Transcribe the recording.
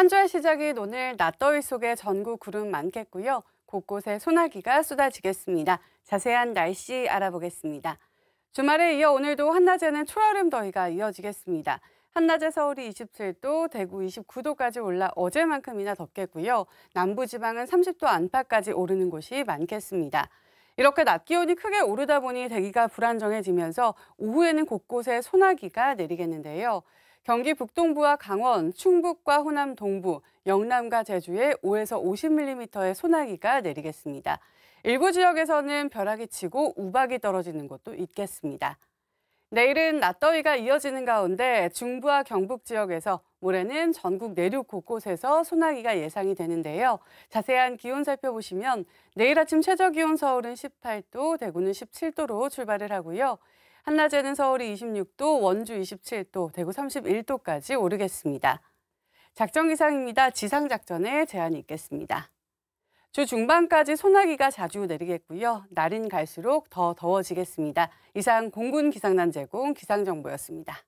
한 주의 시작인 오늘 낮더위 속에 전국 구름 많겠고요. 곳곳에 소나기가 쏟아지겠습니다. 자세한 날씨 알아보겠습니다. 주말에 이어 오늘도 한낮에는 초여름 더위가 이어지겠습니다. 한낮에 서울이 27도, 대구 29도까지 올라 어제만큼이나 덥겠고요. 남부지방은 30도 안팎까지 오르는 곳이 많겠습니다. 이렇게 낮 기온이 크게 오르다 보니 대기가 불안정해지면서 오후에는 곳곳에 소나기가 내리겠는데요. 경기 북동부와 강원, 충북과 호남 동부, 영남과 제주에 5에서 50mm의 소나기가 내리겠습니다. 일부 지역에서는 벼락이 치고 우박이 떨어지는 곳도 있겠습니다. 내일은 낮더위가 이어지는 가운데 중부와 경북 지역에서 모레는 전국 내륙 곳곳에서 소나기가 예상이 되는데요. 자세한 기온 살펴보시면 내일 아침 최저 기온 서울은 18도, 대구는 17도로 출발을 하고요. 한낮에는 서울이 26도, 원주 27도, 대구 31도까지 오르겠습니다. 작정이상입니다 지상 작전에 제한이 있겠습니다. 주 중반까지 소나기가 자주 내리겠고요. 날인 갈수록 더 더워지겠습니다. 이상 공군 기상단 제공 기상정보였습니다.